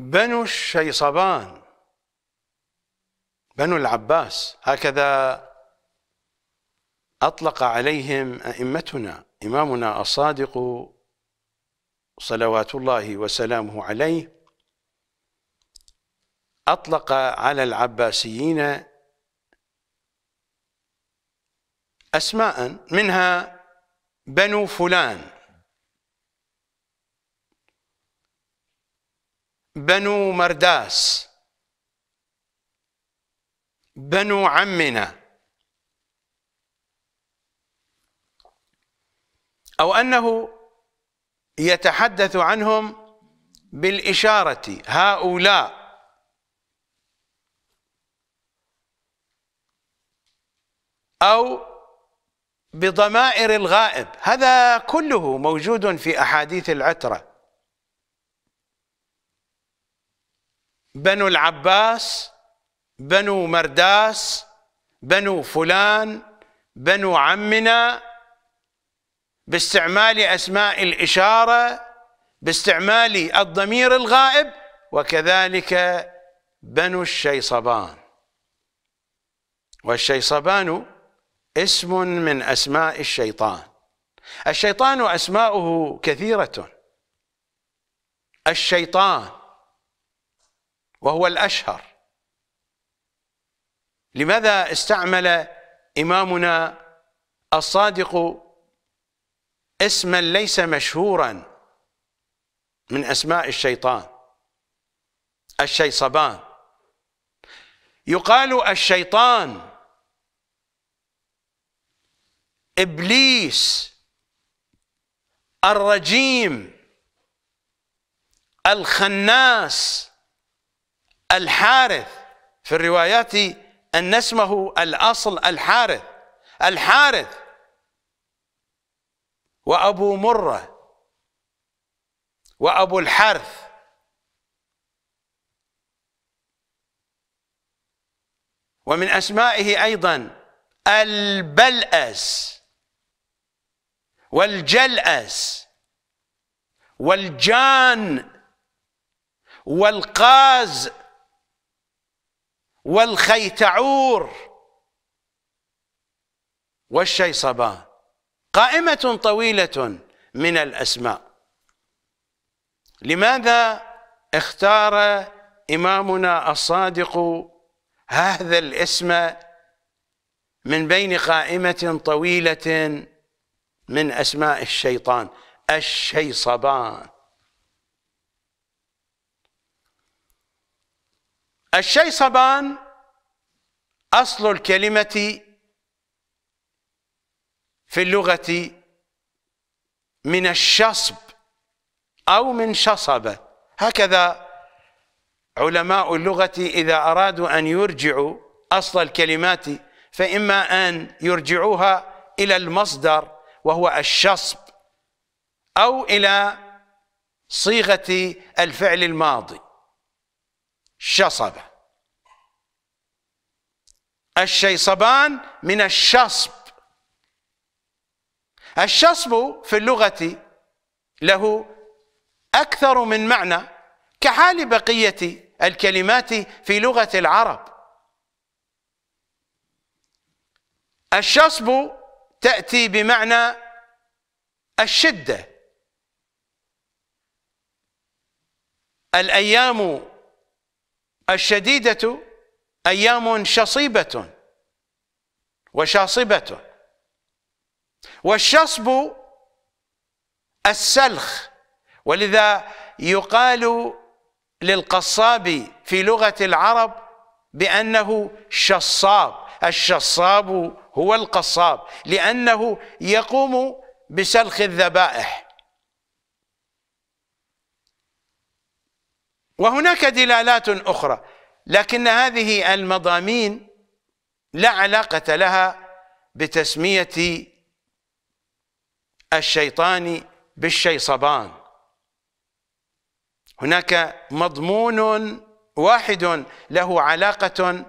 بنو الشيصبان بنو العباس هكذا أطلق عليهم أئمتنا إمامنا الصادق صلوات الله وسلامه عليه أطلق على العباسيين أسماء منها بنو فلان بنو مرداس بنو عمنا أو أنه يتحدث عنهم بالإشارة هؤلاء أو بضمائر الغائب هذا كله موجود في أحاديث العترة بنو العباس بنو مرداس بنو فلان بنو عمنا باستعمال أسماء الإشارة باستعمال الضمير الغائب وكذلك بنو الشيصبان والشيصبان اسم من أسماء الشيطان الشيطان أسماؤه كثيرة الشيطان وهو الأشهر لماذا استعمل إمامنا الصادق اسما ليس مشهورا من أسماء الشيطان الشيصبان يقال الشيطان إبليس الرجيم الخناس الحارث في الروايات أن اسمه الأصل الحارث الحارث وأبو مرة وأبو الحرث ومن أسمائه أيضا البلأس والجلأس والجان والقاز والخيتعور والشيصبان قائمة طويلة من الأسماء لماذا اختار إمامنا الصادق هذا الاسم من بين قائمة طويلة من أسماء الشيطان الشيصبان الشيصبان أصل الكلمة في اللغة من الشصب أو من شصب هكذا علماء اللغة إذا أرادوا أن يرجعوا أصل الكلمات فإما أن يرجعوها إلى المصدر وهو الشصب أو إلى صيغة الفعل الماضي شصبة الشيصبان من الشصب الشصب في اللغة له أكثر من معنى كحال بقية الكلمات في لغة العرب الشصب تأتي بمعنى الشدة الأيام الشديدة أيام شصيبة وشاصبة والشصب السلخ ولذا يقال للقصاب في لغة العرب بأنه شصاب الشصاب هو القصاب لأنه يقوم بسلخ الذبائح وهناك دلالات أخرى لكن هذه المضامين لا علاقة لها بتسمية الشيطان بالشيصبان هناك مضمون واحد له علاقة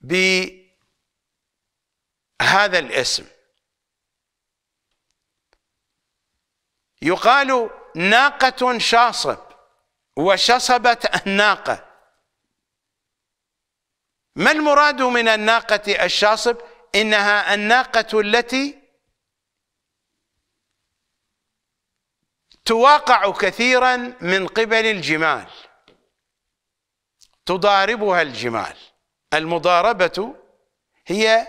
بهذا الاسم يقال ناقة شاصب وشصبت الناقة ما المراد من الناقة الشاصب إنها الناقة التي تواقع كثيرا من قبل الجمال تضاربها الجمال المضاربة هي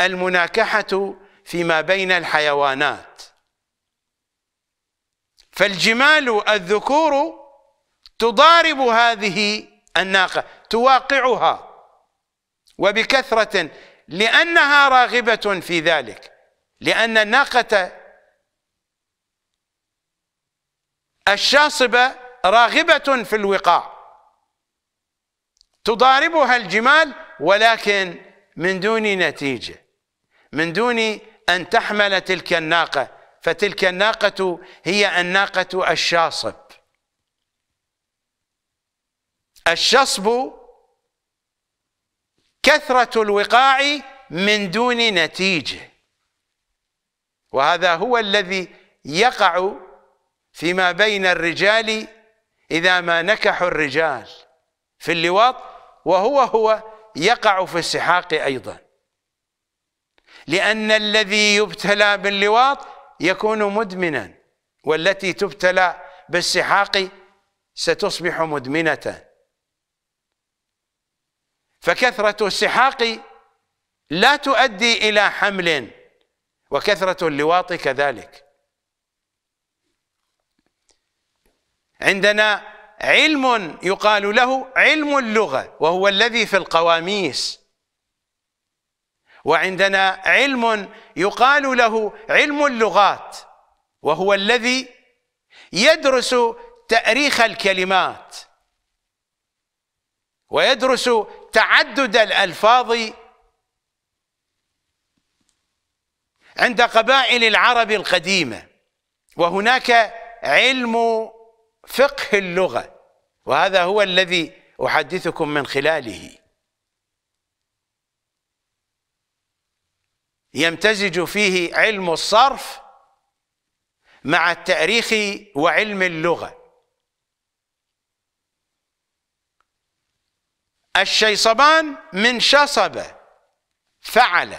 المناكحة فيما بين الحيوانات فالجمال الذكور تضارب هذه الناقة تواقعها وبكثرة لأنها راغبة في ذلك لأن الناقة الشاصبة راغبة في الوقاع تضاربها الجمال ولكن من دون نتيجة من دون أن تحمل تلك الناقة فتلك الناقة هي الناقة الشاصب الشصب كثرة الوقاع من دون نتيجة وهذا هو الذي يقع فيما بين الرجال إذا ما نكح الرجال في اللواط وهو هو يقع في السحاق أيضا لأن الذي يبتلى باللواط يكون مدمنا والتي تبتلى بالسحاق ستصبح مدمنة فكثرة السحاق لا تؤدي إلى حمل وكثرة اللواط كذلك عندنا علم يقال له علم اللغة وهو الذي في القواميس وعندنا علم يقال له علم اللغات وهو الذي يدرس تأريخ الكلمات ويدرس تعدد الألفاظ عند قبائل العرب القديمة وهناك علم فقه اللغة وهذا هو الذي أحدثكم من خلاله يمتزج فيه علم الصرف مع التأريخ وعلم اللغة الشيصبان من شصب فعل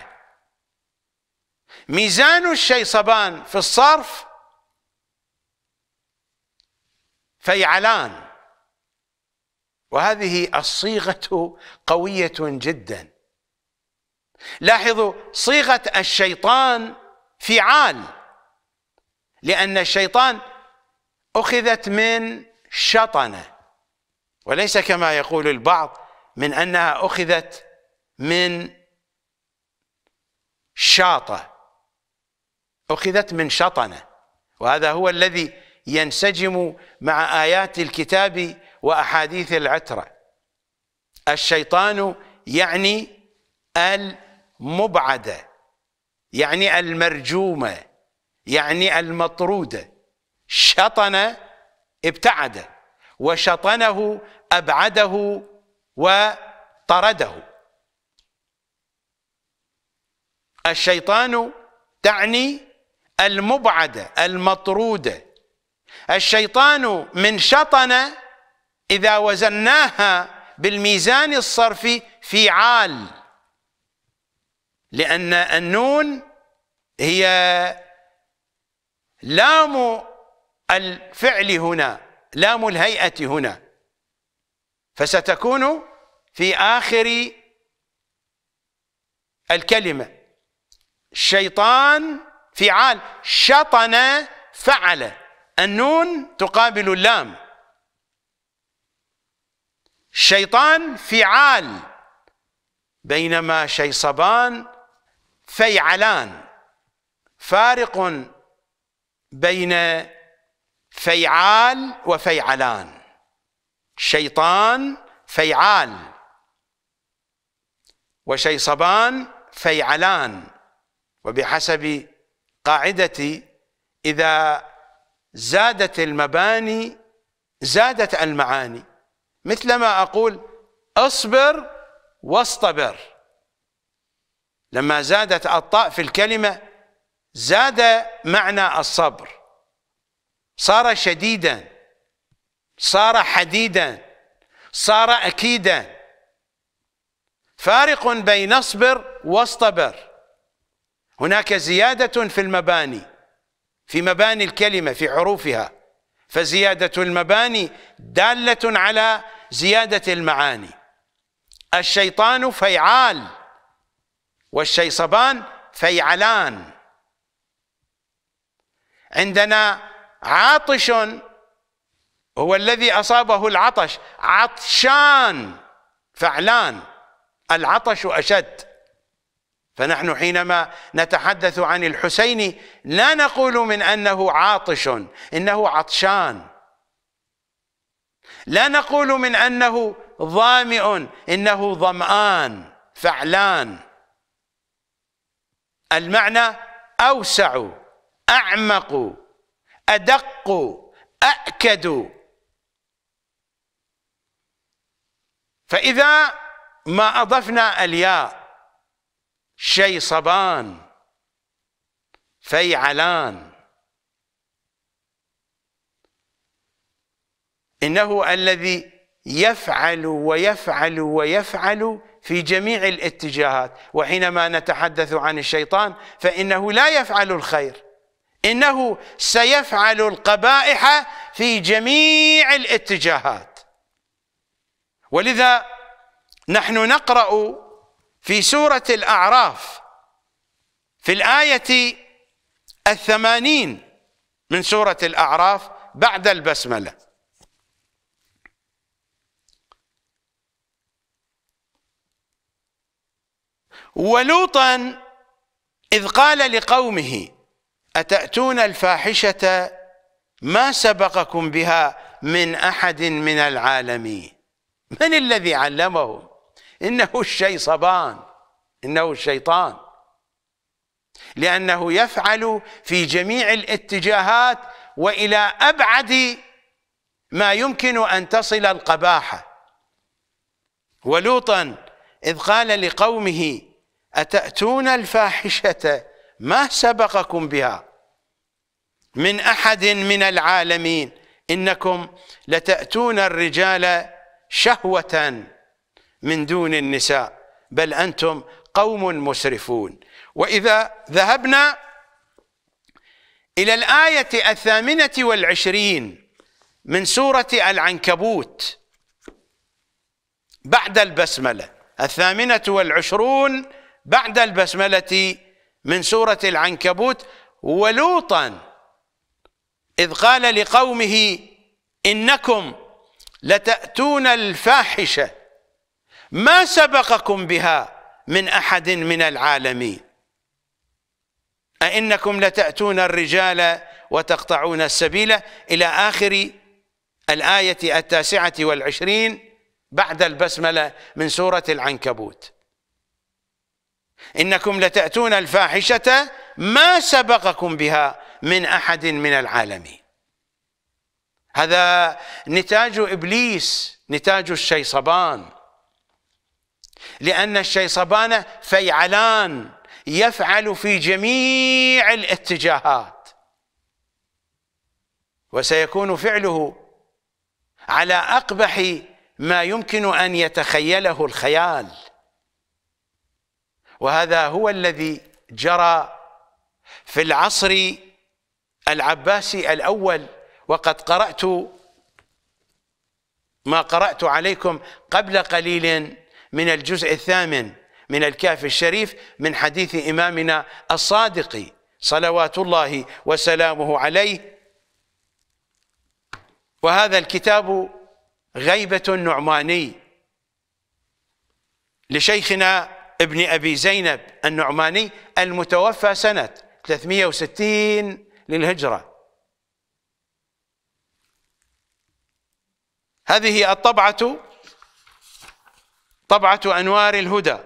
ميزان الشيصبان في الصرف فيعلان وهذه الصيغة قوية جدا لاحظوا صيغة الشيطان فعال لأن الشيطان أخذت من شطنة وليس كما يقول البعض من انها اخذت من شاطه اخذت من شطنه وهذا هو الذي ينسجم مع ايات الكتاب واحاديث العتره الشيطان يعني المبعده يعني المرجومه يعني المطروده شطن ابتعد وشطنه ابعده وطرده الشيطان تعني المبعدة المطرودة الشيطان من شطنة إذا وزناها بالميزان الصرفي في عال لأن النون هي لام الفعل هنا لام الهيئة هنا فستكون في آخر الكلمة الشيطان فعال شطن فعل النون تقابل اللام شيطان فعال بينما شيصبان فيعلان فارق بين فيعال وفيعلان شيطان فيعال وشيصبان فيعلان وبحسب قاعدة إذا زادت المباني زادت المعاني مثلما أقول اصبر واصطبر لما زادت الطاء في الكلمة زاد معنى الصبر صار شديدا صار حديدا صار أكيدا فارق بين اصبر واصطبر هناك زيادة في المباني في مباني الكلمة في حروفها فزيادة المباني دالة على زيادة المعاني الشيطان فيعال والشيصبان فيعلان عندنا عاطش هو الذي أصابه العطش عطشان فعلان العطش أشد فنحن حينما نتحدث عن الحسين لا نقول من أنه عاطش إنه عطشان لا نقول من أنه ظامئ إنه ظمآن فعلان المعنى أوسع أعمق أدق أأكد فإذا ما أضفنا الياء شيء صبان فيعلان إنه الذي يفعل ويفعل ويفعل في جميع الاتجاهات وحينما نتحدث عن الشيطان فإنه لا يفعل الخير إنه سيفعل القبائح في جميع الاتجاهات ولذا نحن نقرأ في سورة الأعراف في الآية الثمانين من سورة الأعراف بعد البسملة ولوطا إذ قال لقومه أتأتون الفاحشة ما سبقكم بها من أحد من العالمين من الذي علمه إنه الشيصبان إنه الشيطان لأنه يفعل في جميع الاتجاهات وإلى أبعد ما يمكن أن تصل القباحة ولوطا إذ قال لقومه أتأتون الفاحشة ما سبقكم بها من أحد من العالمين إنكم لتأتون الرجال شهوة من دون النساء بل أنتم قوم مسرفون وإذا ذهبنا إلى الآية الثامنة والعشرين من سورة العنكبوت بعد البسملة الثامنة والعشرون بعد البسملة من سورة العنكبوت ولوطا إذ قال لقومه إنكم لتأتون الفاحشة ما سبقكم بها من أحد من العالمين أئنكم لتأتون الرجال وتقطعون السبيل إلى آخر الآية التاسعة والعشرين بعد البسملة من سورة العنكبوت إنكم لتأتون الفاحشة ما سبقكم بها من أحد من العالمين هذا نتاج إبليس نتاج الشيصبان لأن الشيصبان فيعلان يفعل في جميع الاتجاهات وسيكون فعله على أقبح ما يمكن أن يتخيله الخيال وهذا هو الذي جرى في العصر العباسي الأول وقد قرأت ما قرأت عليكم قبل قليل من الجزء الثامن من الكهف الشريف من حديث إمامنا الصادق صلوات الله وسلامه عليه وهذا الكتاب غيبة النعماني لشيخنا ابن أبي زينب النعماني المتوفى سنة 360 للهجرة هذه الطبعة طبعة أنوار الهدى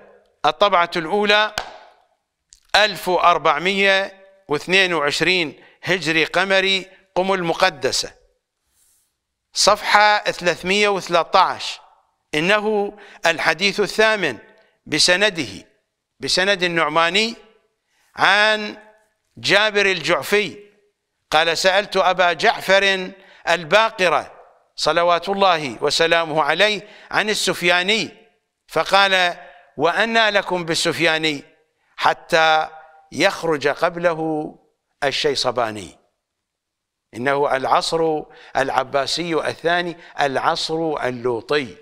الطبعة الأولى 1422 هجري قمري قم المقدسة صفحة 313 إنه الحديث الثامن بسنده بسند النعماني عن جابر الجعفي قال سألت أبا جعفر الباقرة صلوات الله وسلامه عليه عن السفياني فقال وأنى لكم بالسفياني حتى يخرج قبله الشيصباني إنه العصر العباسي الثاني العصر اللوطي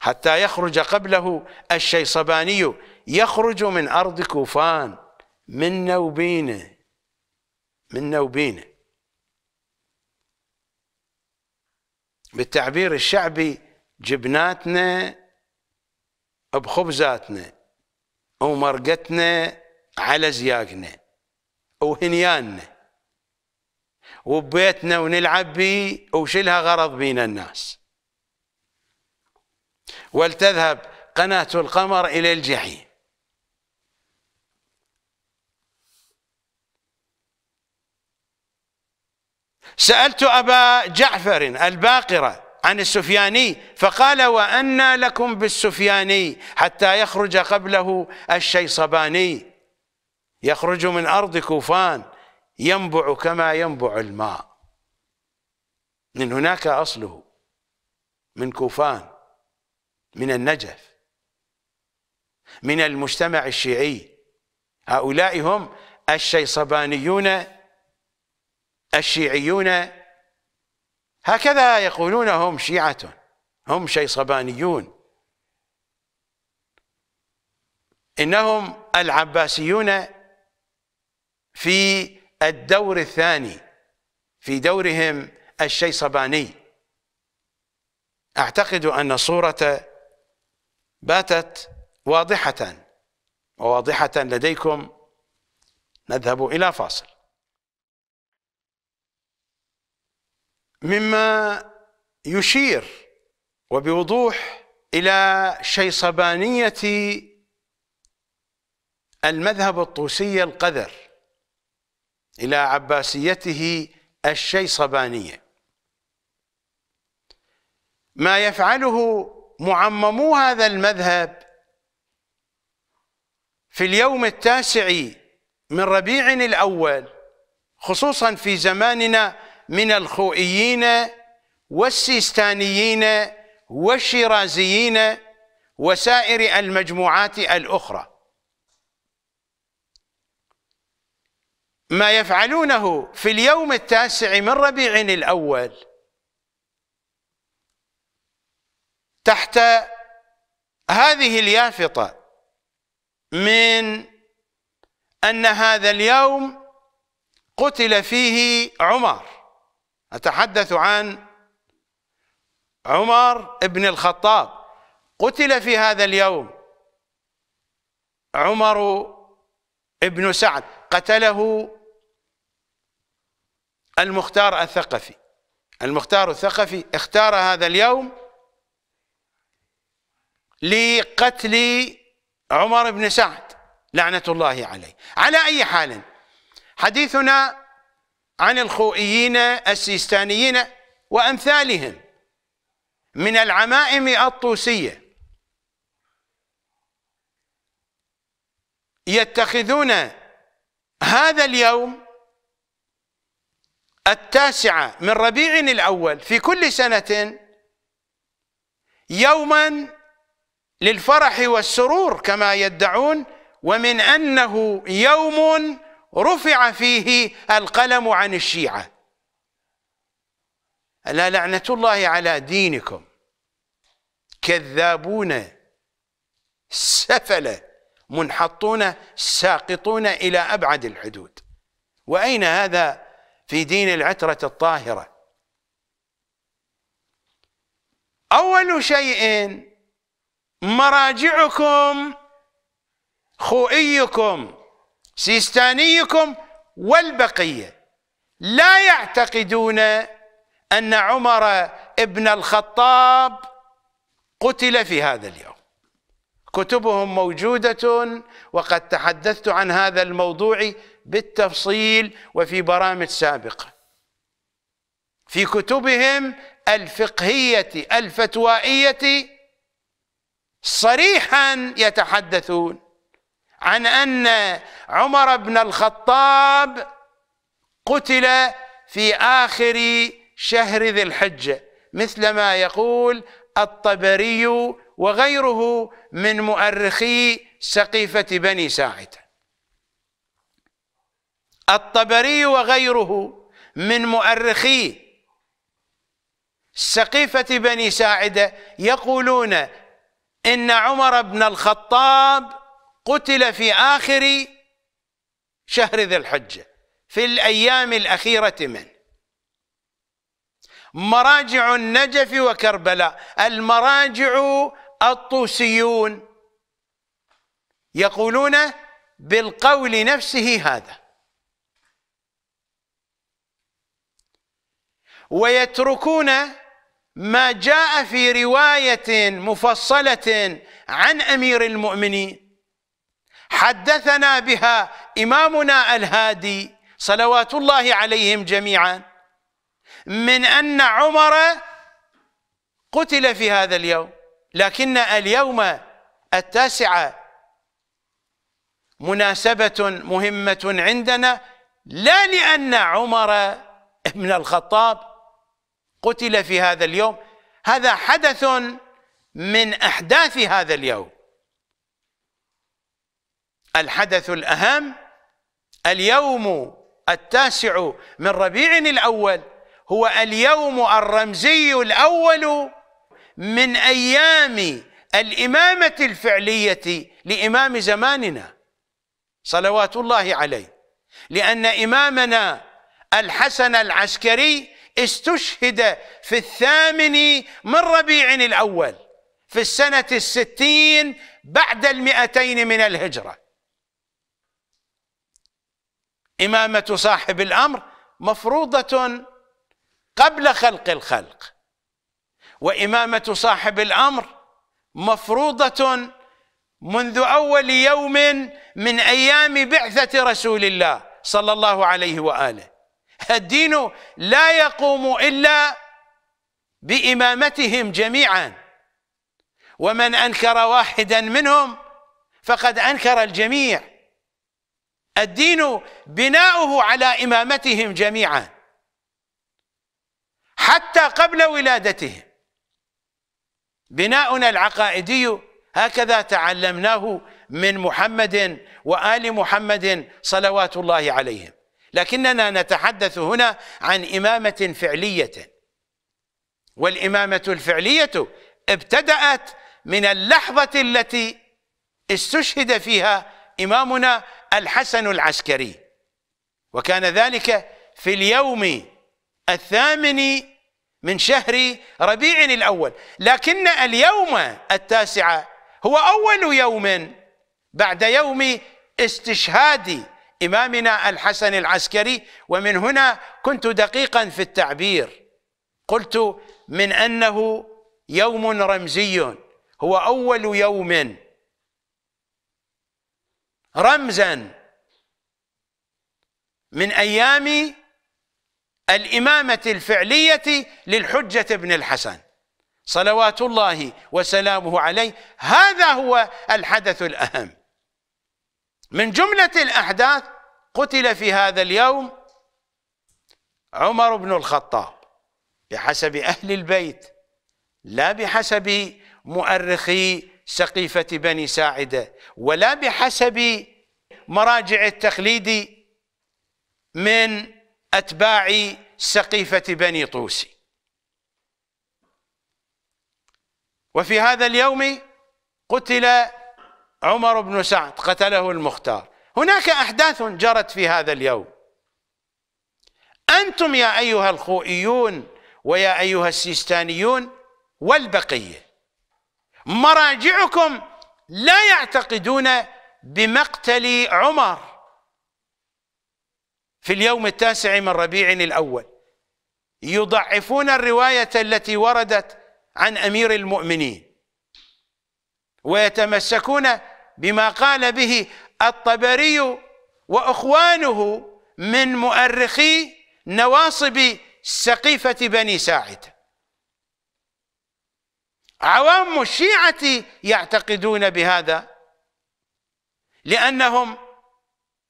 حتى يخرج قبله الشيصباني يخرج من أرض كوفان من نوبينه من نوبينه بالتعبير الشعبي جبناتنا بخبزاتنا ومرقتنا على زياقنا وهنياننا وبيتنا ونلعب بي وشلها غرض بينا الناس ولتذهب قناة القمر إلى الجحيم سألت أبا جعفر الباقرة عن السفياني فقال وأنى لكم بالسفياني حتى يخرج قبله الشيصباني يخرج من أرض كوفان ينبع كما ينبع الماء من هناك أصله من كوفان من النجف من المجتمع الشيعي هؤلاء هم الشيصبانيون الشيعيون هكذا يقولون هم شيعة هم شيصبانيون إنهم العباسيون في الدور الثاني في دورهم الشيصباني أعتقد أن الصورة باتت واضحة وواضحة لديكم نذهب إلى فاصل مما يشير وبوضوح إلى شيصبانية المذهب الطوسي القذر إلى عباسيته الشيصبانية ما يفعله معممو هذا المذهب في اليوم التاسع من ربيع الأول خصوصا في زماننا من الخوئيين والسيستانيين والشيرازيين وسائر المجموعات الأخرى ما يفعلونه في اليوم التاسع من ربيع الأول تحت هذه اليافطة من أن هذا اليوم قتل فيه عمر أتحدث عن عمر بن الخطاب قتل في هذا اليوم عمر بن سعد قتله المختار الثقفي المختار الثقفي اختار هذا اليوم لقتل عمر بن سعد لعنة الله عليه على أي حال حديثنا عن الخوئيين السيستانيين وأمثالهم من العمائم الطوسية يتخذون هذا اليوم التاسعة من ربيع الأول في كل سنة يوما للفرح والسرور كما يدعون ومن أنه يوم رفع فيه القلم عن الشيعة ألا لعنة الله على دينكم كذابون سفلة منحطون ساقطون إلى أبعد الحدود وأين هذا في دين العترة الطاهرة أول شيء مراجعكم خوئيكم سيستانيكم والبقية لا يعتقدون أن عمر ابن الخطاب قتل في هذا اليوم كتبهم موجودة وقد تحدثت عن هذا الموضوع بالتفصيل وفي برامج سابقة في كتبهم الفقهية الفتوائية صريحا يتحدثون عن أن عمر بن الخطاب قتل في آخر شهر ذي الحجة مثل ما يقول الطبري وغيره من مؤرخي سقيفة بني ساعدة الطبري وغيره من مؤرخي سقيفة بني ساعدة يقولون إن عمر بن الخطاب قتل في آخر شهر ذي الحجة في الأيام الأخيرة منه مراجع النجف وكربلاء المراجع الطوسيون يقولون بالقول نفسه هذا ويتركون ما جاء في رواية مفصلة عن أمير المؤمنين حدثنا بها إمامنا الهادي صلوات الله عليهم جميعا من أن عمر قتل في هذا اليوم لكن اليوم التاسعة مناسبة مهمة عندنا لا لأن عمر بن الخطاب قتل في هذا اليوم هذا حدث من أحداث هذا اليوم الحدث الأهم اليوم التاسع من ربيع الأول هو اليوم الرمزي الأول من أيام الإمامة الفعلية لإمام زماننا صلوات الله عليه لأن إمامنا الحسن العسكري استشهد في الثامن من ربيع الأول في السنة الستين بعد المئتين من الهجرة إمامة صاحب الأمر مفروضة قبل خلق الخلق وإمامة صاحب الأمر مفروضة منذ أول يوم من أيام بعثة رسول الله صلى الله عليه وآله الدين لا يقوم إلا بإمامتهم جميعا ومن أنكر واحدا منهم فقد أنكر الجميع الدين بناؤه على إمامتهم جميعا حتى قبل ولادتهم بناؤنا العقائدي هكذا تعلمناه من محمد وآل محمد صلوات الله عليهم لكننا نتحدث هنا عن إمامة فعلية والإمامة الفعلية ابتدأت من اللحظة التي استشهد فيها إمامنا الحسن العسكري وكان ذلك في اليوم الثامن من شهر ربيع الأول لكن اليوم التاسع هو أول يوم بعد يوم استشهاد إمامنا الحسن العسكري ومن هنا كنت دقيقا في التعبير قلت من أنه يوم رمزي هو أول يوم رمزا من أيام الإمامة الفعلية للحجة بن الحسن صلوات الله وسلامه عليه هذا هو الحدث الأهم من جملة الأحداث قتل في هذا اليوم عمر بن الخطاب بحسب أهل البيت لا بحسب مؤرخي سقيفة بني ساعدة ولا بحسب مراجع التقليد من أتباع سقيفة بني طوسي وفي هذا اليوم قتل عمر بن سعد قتله المختار هناك أحداث جرت في هذا اليوم أنتم يا أيها الخوئيون ويا أيها السيستانيون والبقية مراجعكم لا يعتقدون بمقتل عمر في اليوم التاسع من ربيع الأول يضعفون الرواية التي وردت عن أمير المؤمنين ويتمسكون بما قال به الطبري وأخوانه من مؤرخي نواصب سقيفة بني ساعد عوام الشيعة يعتقدون بهذا لأنهم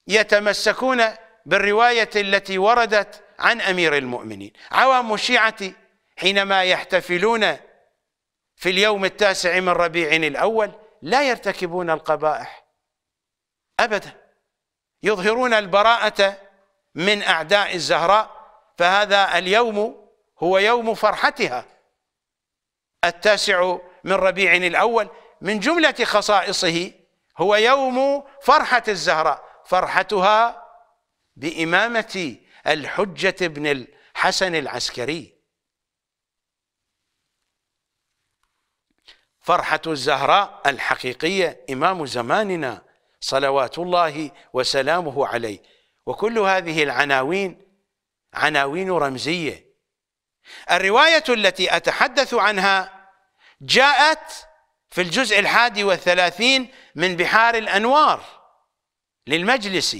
يتمسكون بالرواية التي وردت عن أمير المؤمنين عوام الشيعة حينما يحتفلون في اليوم التاسع من ربيع الأول لا يرتكبون القبائح أبدا يظهرون البراءة من أعداء الزهراء فهذا اليوم هو يوم فرحتها التاسع من ربيع الأول من جملة خصائصه هو يوم فرحة الزهراء فرحتها بإمامة الحجة بن الحسن العسكري فرحة الزهراء الحقيقية إمام زماننا صلوات الله وسلامه عليه وكل هذه العناوين عناوين رمزيه الرواية التي أتحدث عنها جاءت في الجزء الحادي والثلاثين من بحار الأنوار للمجلس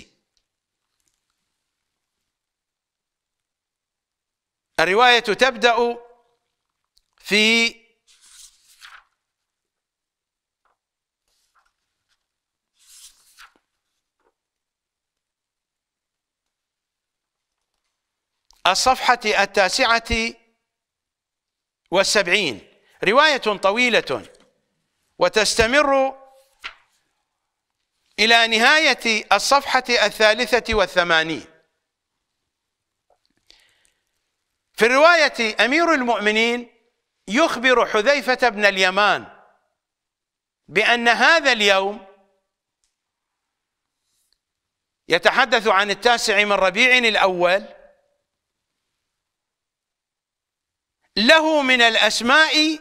الرواية تبدأ في الصفحة التاسعة والسبعين رواية طويلة وتستمر إلى نهاية الصفحة الثالثة والثمانين في الرواية أمير المؤمنين يخبر حذيفة بن اليمان بأن هذا اليوم يتحدث عن التاسع من ربيع الأول له من الأسماء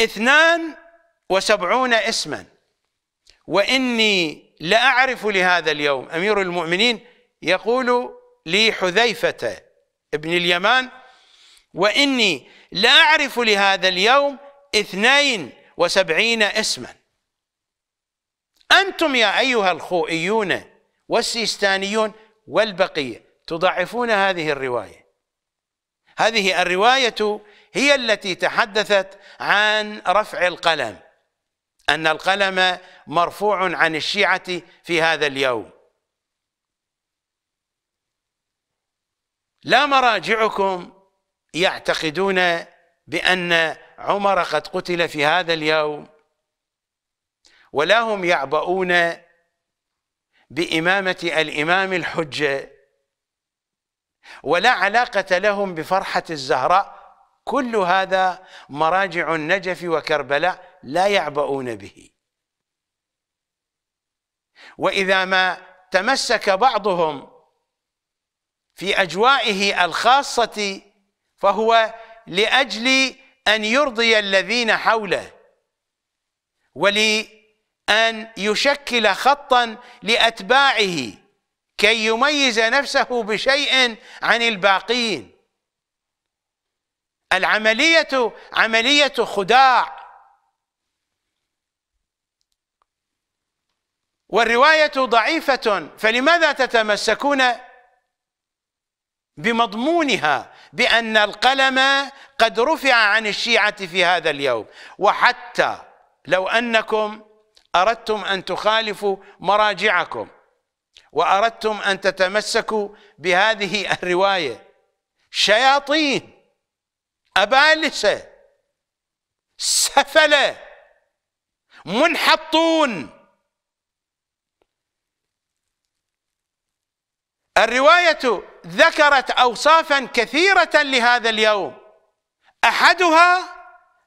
اثنان وسبعون اسما وإني لأعرف لهذا اليوم أمير المؤمنين يقول لي حذيفة ابن اليمان وإني لأعرف لهذا اليوم اثنين وسبعين اسما أنتم يا أيها الخوئيون والسيستانيون والبقية تضعفون هذه الروايه هذه الروايه هي التي تحدثت عن رفع القلم ان القلم مرفوع عن الشيعه في هذا اليوم لا مراجعكم يعتقدون بان عمر قد قتل في هذا اليوم ولا هم يعبؤون بامامه الامام الحجه ولا علاقة لهم بفرحة الزهراء كل هذا مراجع النجف وكربلاء لا يعبؤون به وإذا ما تمسك بعضهم في أجوائه الخاصة فهو لأجل أن يرضي الذين حوله ولأن يشكل خطا لأتباعه كي يميز نفسه بشيء عن الباقين العملية عملية خداع والرواية ضعيفة فلماذا تتمسكون بمضمونها بأن القلم قد رفع عن الشيعة في هذا اليوم وحتى لو أنكم أردتم أن تخالفوا مراجعكم واردتم ان تتمسكوا بهذه الروايه شياطين ابالسه سفله منحطون الروايه ذكرت اوصافا كثيره لهذا اليوم احدها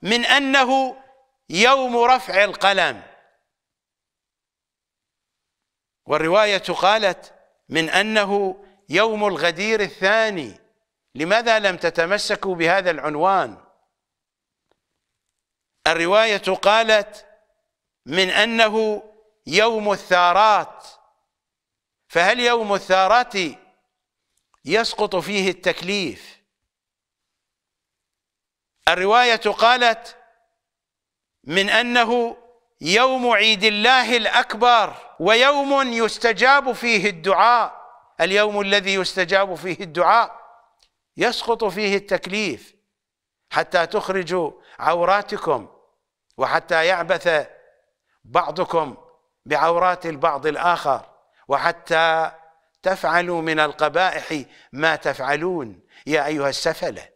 من انه يوم رفع القلم والرواية قالت من أنه يوم الغدير الثاني لماذا لم تتمسكوا بهذا العنوان الرواية قالت من أنه يوم الثارات فهل يوم الثارات يسقط فيه التكليف الرواية قالت من أنه يوم عيد الله الاكبر ويوم يستجاب فيه الدعاء اليوم الذي يستجاب فيه الدعاء يسقط فيه التكليف حتى تخرجوا عوراتكم وحتى يعبث بعضكم بعورات البعض الاخر وحتى تفعلوا من القبائح ما تفعلون يا ايها السفله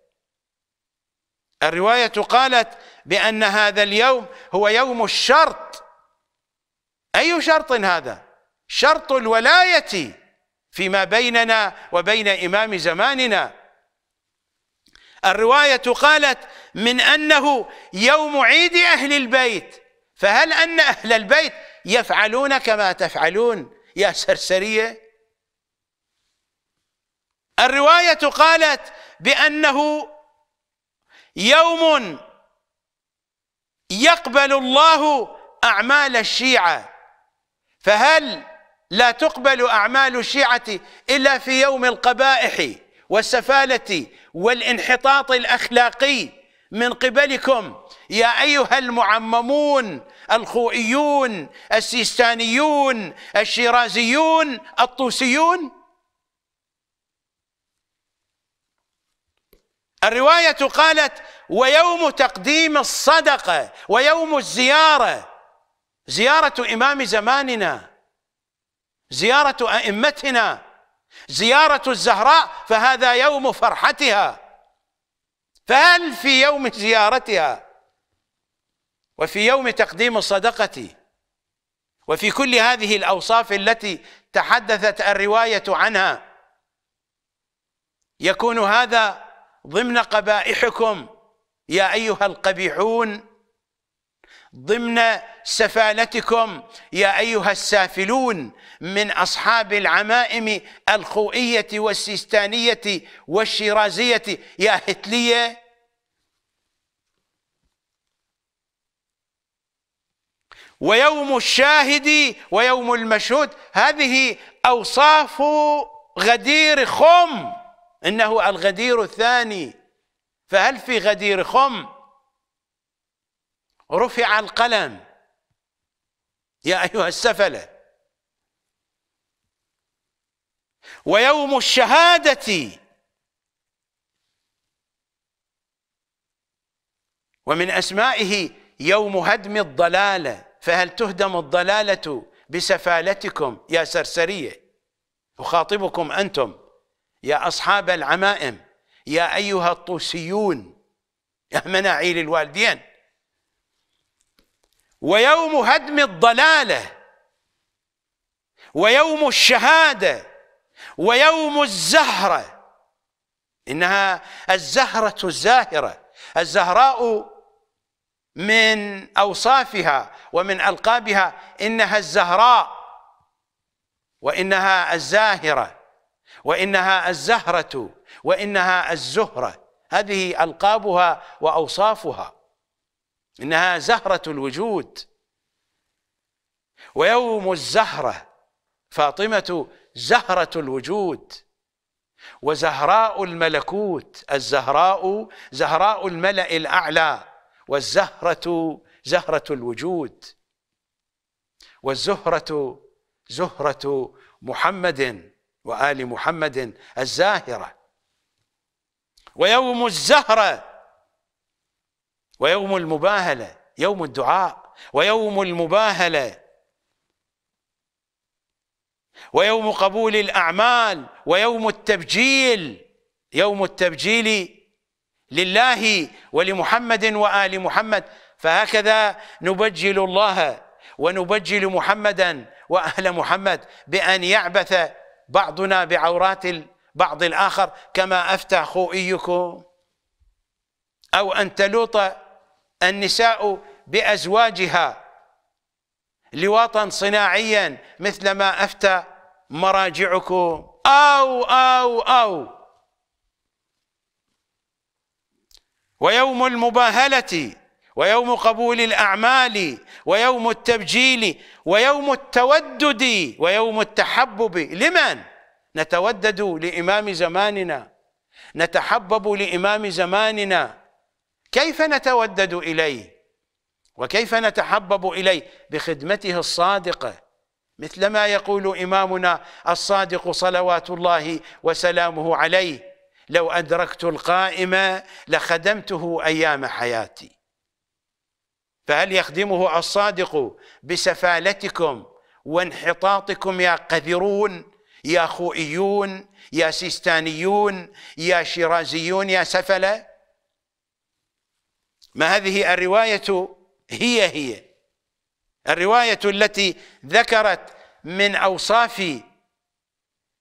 الرواية قالت بأن هذا اليوم هو يوم الشرط أي شرط هذا شرط الولاية فيما بيننا وبين إمام زماننا الرواية قالت من أنه يوم عيد أهل البيت فهل أن أهل البيت يفعلون كما تفعلون يا سرسرية الرواية قالت بأنه يوم يقبل الله أعمال الشيعة فهل لا تقبل أعمال الشيعة إلا في يوم القبائح والسفالة والانحطاط الأخلاقي من قبلكم يا أيها المعممون الخوئيون السيستانيون الشيرازيون الطوسيون الرواية قالت ويوم تقديم الصدقة ويوم الزيارة زيارة إمام زماننا زيارة أئمتنا زيارة الزهراء فهذا يوم فرحتها فهل في يوم زيارتها وفي يوم تقديم الصدقة وفي كل هذه الأوصاف التي تحدثت الرواية عنها يكون هذا ضمن قبائحكم يا أيها القبيحون ضمن سفالتكم يا أيها السافلون من أصحاب العمائم الخوئية والسيستانية والشيرازية يا هتلية ويوم الشاهد ويوم المشهود هذه أوصاف غدير خم إنه الغدير الثاني فهل في غدير خم رفع القلم يا أيها السفلة ويوم الشهادة ومن أسمائه يوم هدم الضلالة فهل تهدم الضلالة بسفالتكم يا سرسرية أخاطبكم أنتم يا أصحاب العمائم يا أيها الطوسيون يا مناعيل الوالدين ويوم هدم الضلاله ويوم الشهاده ويوم الزهره انها الزهره الزاهره الزهراء من اوصافها ومن القابها انها الزهراء وانها الزاهره وإنها الزهرة وإنها الزهرة هذه ألقابها وأوصافها إنها زهرة الوجود ويوم الزهرة فاطمة زهرة الوجود وزهراء الملكوت الزهراء زهراء الملأ الأعلى والزهرة زهرة الوجود والزهرة زهرة محمد وآل محمد الزاهرة ويوم الزهرة ويوم المباهلة يوم الدعاء ويوم المباهلة ويوم قبول الأعمال ويوم التبجيل يوم التبجيل لله ولمحمد وآل محمد فهكذا نبجل الله ونبجل محمدا وأهل محمد بأن يعبث بعضنا بعورات بعض الآخر كما أفتى خوئيكم أو أن تلوط النساء بأزواجها لواطا صناعيا مثل ما أفتى مراجعكم أو أو أو ويوم المباهلة ويوم قبول الاعمال ويوم التبجيل ويوم التودد ويوم التحبب لمن نتودد لامام زماننا نتحبب لامام زماننا كيف نتودد اليه وكيف نتحبب اليه بخدمته الصادقه مثل ما يقول امامنا الصادق صلوات الله وسلامه عليه لو ادركت القائم لخدمته ايام حياتي فهل يخدمه الصادق بسفالتكم وانحطاطكم يا قذرون يا خوئيون يا سيستانيون يا شيرازيون يا سفله ما هذه الروايه هي هي الروايه التي ذكرت من اوصاف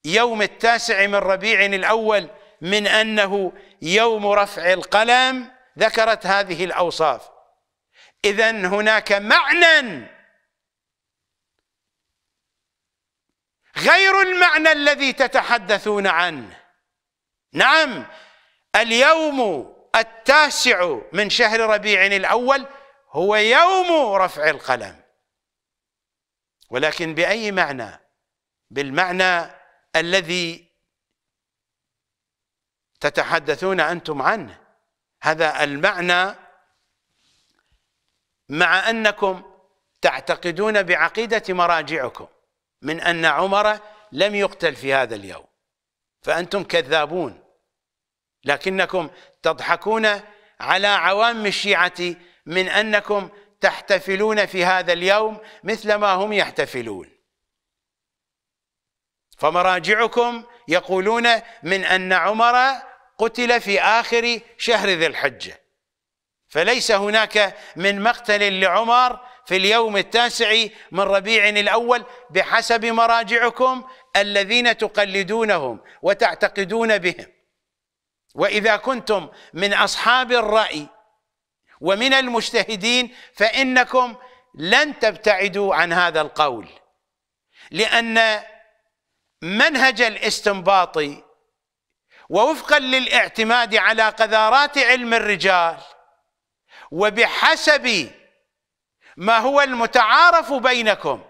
يوم التاسع من ربيع الاول من انه يوم رفع القلم ذكرت هذه الاوصاف اذا هناك معنى غير المعنى الذي تتحدثون عنه نعم اليوم التاسع من شهر ربيع الاول هو يوم رفع القلم ولكن باي معنى بالمعنى الذي تتحدثون انتم عنه هذا المعنى مع أنكم تعتقدون بعقيدة مراجعكم من أن عمر لم يقتل في هذا اليوم فأنتم كذابون لكنكم تضحكون على عوام الشيعة من أنكم تحتفلون في هذا اليوم مثل ما هم يحتفلون فمراجعكم يقولون من أن عمر قتل في آخر شهر ذي الحجة فليس هناك من مقتل لعمر في اليوم التاسع من ربيع الاول بحسب مراجعكم الذين تقلدونهم وتعتقدون بهم واذا كنتم من اصحاب الراي ومن المجتهدين فانكم لن تبتعدوا عن هذا القول لان منهج الاستنباط ووفقا للاعتماد على قذارات علم الرجال وبحسب ما هو المتعارف بينكم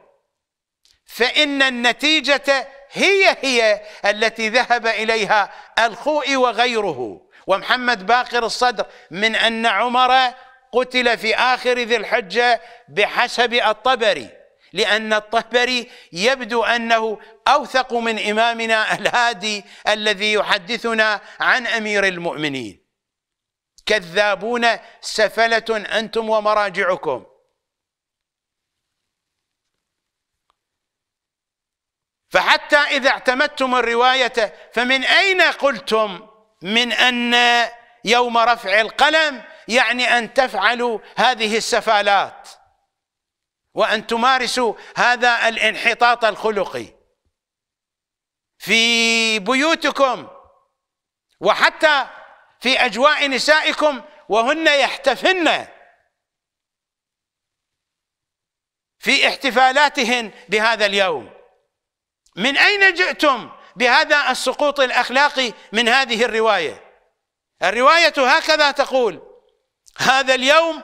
فإن النتيجة هي هي التي ذهب إليها الخوئي وغيره ومحمد باقر الصدر من أن عمر قتل في آخر ذي الحجة بحسب الطبري لأن الطبري يبدو أنه أوثق من إمامنا الهادي الذي يحدثنا عن أمير المؤمنين كذابون سفلة أنتم ومراجعكم فحتى إذا اعتمدتم الرواية فمن أين قلتم من أن يوم رفع القلم يعني أن تفعلوا هذه السفالات وأن تمارسوا هذا الانحطاط الخلقي في بيوتكم وحتى في اجواء نسائكم وهن يحتفلن في احتفالاتهن بهذا اليوم من اين جئتم بهذا السقوط الاخلاقي من هذه الروايه الروايه هكذا تقول هذا اليوم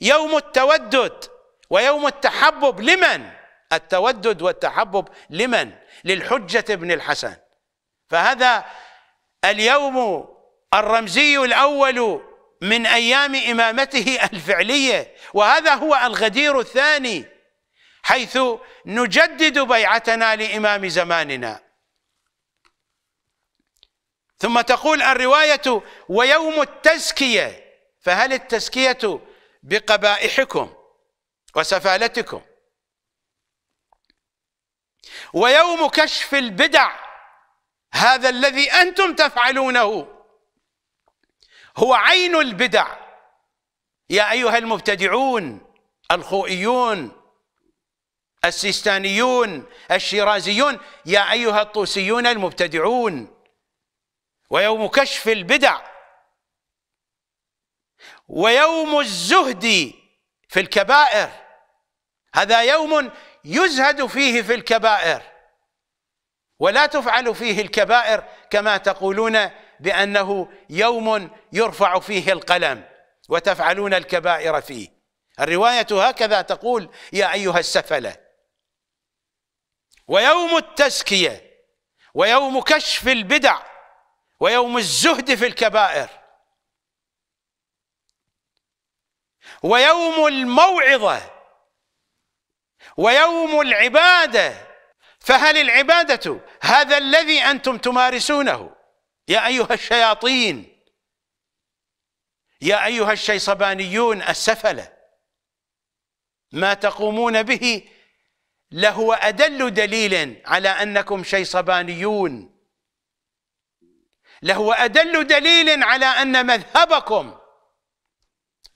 يوم التودد ويوم التحبب لمن التودد والتحبب لمن للحجه ابن الحسن فهذا اليوم الرمزي الأول من أيام إمامته الفعلية وهذا هو الغدير الثاني حيث نجدد بيعتنا لإمام زماننا ثم تقول الرواية ويوم التزكية فهل التزكية بقبائحكم وسفالتكم ويوم كشف البدع هذا الذي أنتم تفعلونه هو عين البدع يا أيها المبتدعون الخوئيون السيستانيون الشيرازيون يا أيها الطوسيون المبتدعون ويوم كشف البدع ويوم الزهد في الكبائر هذا يوم يزهد فيه في الكبائر ولا تفعل فيه الكبائر كما تقولون بانه يوم يرفع فيه القلم وتفعلون الكبائر فيه الروايه هكذا تقول يا ايها السفله ويوم التزكيه ويوم كشف البدع ويوم الزهد في الكبائر ويوم الموعظه ويوم العباده فهل العباده هذا الذي انتم تمارسونه يا أيها الشياطين يا أيها الشيصبانيون السفلة ما تقومون به لهو أدل دليل على أنكم شيصبانيون لهو أدل دليل على أن مذهبكم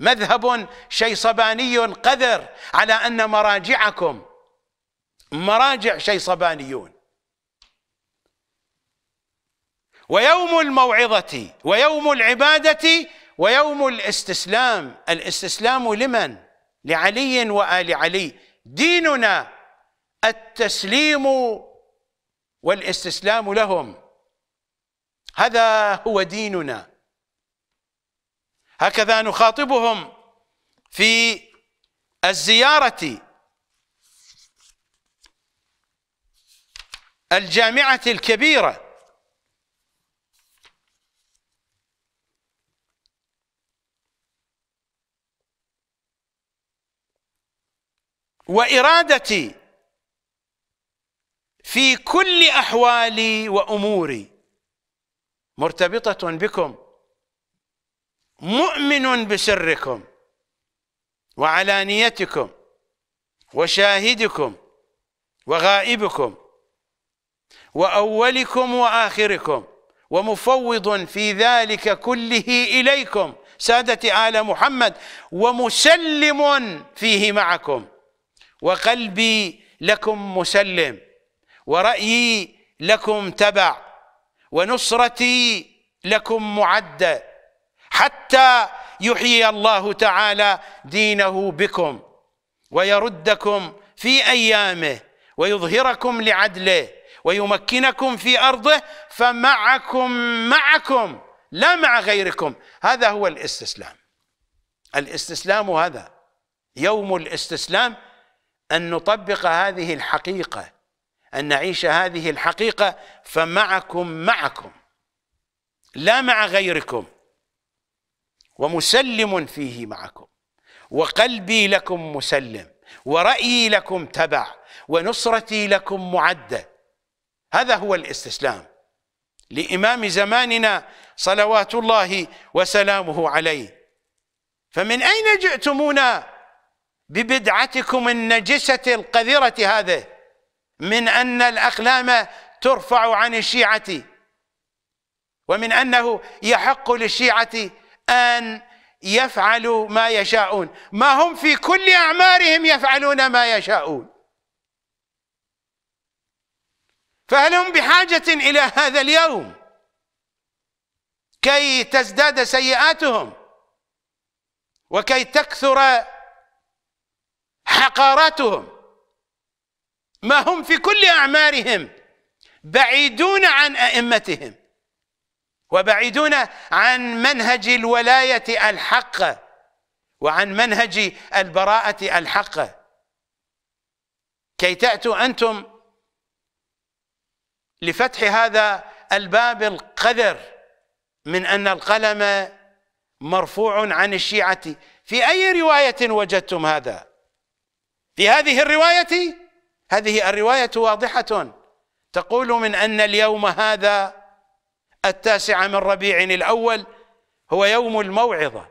مذهب شيصباني قذر على أن مراجعكم مراجع شيصبانيون ويوم الموعظة ويوم العبادة ويوم الاستسلام الاستسلام لمن؟ لعلي وآل علي ديننا التسليم والاستسلام لهم هذا هو ديننا هكذا نخاطبهم في الزيارة الجامعة الكبيرة وارادتي في كل احوالي واموري مرتبطه بكم مؤمن بسركم وعلانيتكم وشاهدكم وغائبكم واولكم واخركم ومفوض في ذلك كله اليكم ساده ال محمد ومسلم فيه معكم وقلبي لكم مسلم ورأيي لكم تبع ونصرتي لكم معدة حتى يحيي الله تعالى دينه بكم ويردكم في أيامه ويظهركم لعدله ويمكنكم في أرضه فمعكم معكم لا مع غيركم هذا هو الاستسلام الاستسلام هذا يوم الاستسلام أن نطبق هذه الحقيقة أن نعيش هذه الحقيقة فمعكم معكم لا مع غيركم ومسلم فيه معكم وقلبي لكم مسلم ورأيي لكم تبع ونصرتي لكم معدة هذا هو الاستسلام لإمام زماننا صلوات الله وسلامه عليه فمن أين جئتمونا ببدعتكم النجسة القذرة هذا من أن الأقلام ترفع عن الشيعة ومن أنه يحق للشيعة أن يفعلوا ما يشاءون ما هم في كل أعمارهم يفعلون ما يشاءون فهل هم بحاجة إلى هذا اليوم كي تزداد سيئاتهم وكي تكثر حقارتهم ما هم في كل أعمارهم بعيدون عن أئمتهم وبعيدون عن منهج الولاية الحقة وعن منهج البراءة الحقة كي تأتوا أنتم لفتح هذا الباب القذر من أن القلم مرفوع عن الشيعة في أي رواية وجدتم هذا؟ في هذه الرواية هذه الرواية واضحة تقول من أن اليوم هذا التاسع من ربيع الأول هو يوم الموعظة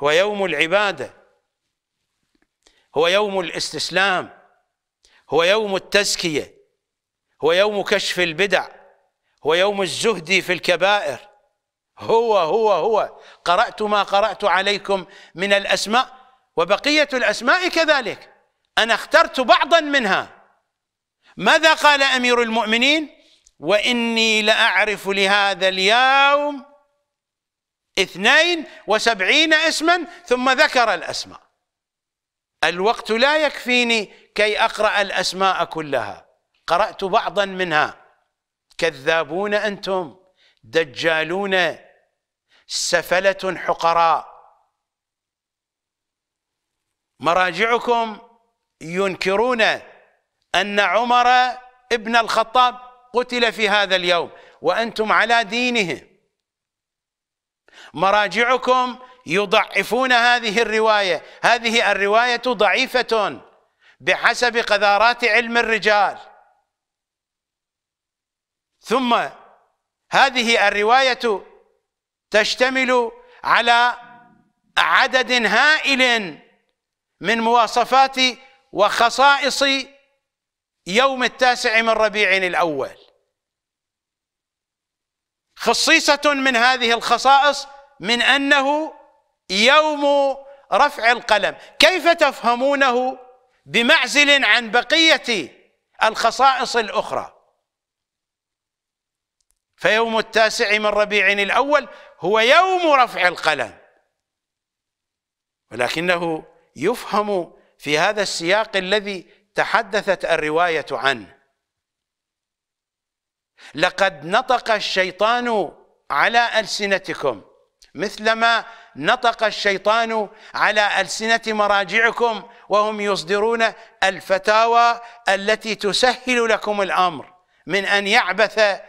هو يوم العبادة هو يوم الاستسلام هو يوم التزكية هو يوم كشف البدع هو يوم الزهد في الكبائر هو هو هو قرأت ما قرأت عليكم من الأسماء وبقية الأسماء كذلك انا اخترت بعضا منها ماذا قال امير المؤمنين واني لاعرف لهذا اليوم اثنين وسبعين اسما ثم ذكر الاسماء الوقت لا يكفيني كي اقرا الاسماء كلها قرات بعضا منها كذابون انتم دجالون سفله حقراء مراجعكم ينكرون أن عمر ابن الخطاب قتل في هذا اليوم وأنتم على دينه مراجعكم يضعفون هذه الرواية هذه الرواية ضعيفة بحسب قذارات علم الرجال ثم هذه الرواية تشتمل على عدد هائل من مواصفات وخصائص يوم التاسع من ربيع الأول خصيصة من هذه الخصائص من أنه يوم رفع القلم كيف تفهمونه بمعزل عن بقية الخصائص الأخرى فيوم التاسع من ربيع الأول هو يوم رفع القلم ولكنه يفهم في هذا السياق الذي تحدثت الرواية عنه لقد نطق الشيطان على ألسنتكم مثلما نطق الشيطان على ألسنة مراجعكم وهم يصدرون الفتاوى التي تسهل لكم الأمر من أن يعبث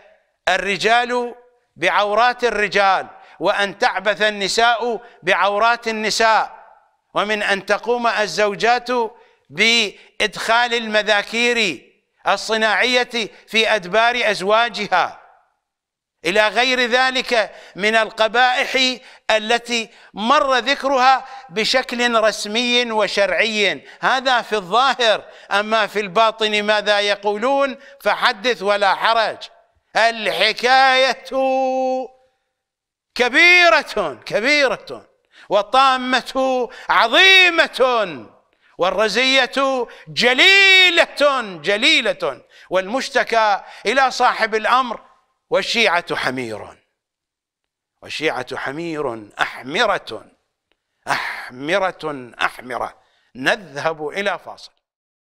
الرجال بعورات الرجال وأن تعبث النساء بعورات النساء ومن أن تقوم الزوجات بإدخال المذاكير الصناعية في أدبار أزواجها إلى غير ذلك من القبائح التي مر ذكرها بشكل رسمي وشرعي هذا في الظاهر أما في الباطن ماذا يقولون فحدث ولا حرج الحكاية كبيرة كبيرة والطامة عظيمة والرزية جليلة جليلة والمشتكى إلى صاحب الأمر والشيعة حمير والشيعة حمير أحمرة أحمرة أحمرة نذهب إلى فاصل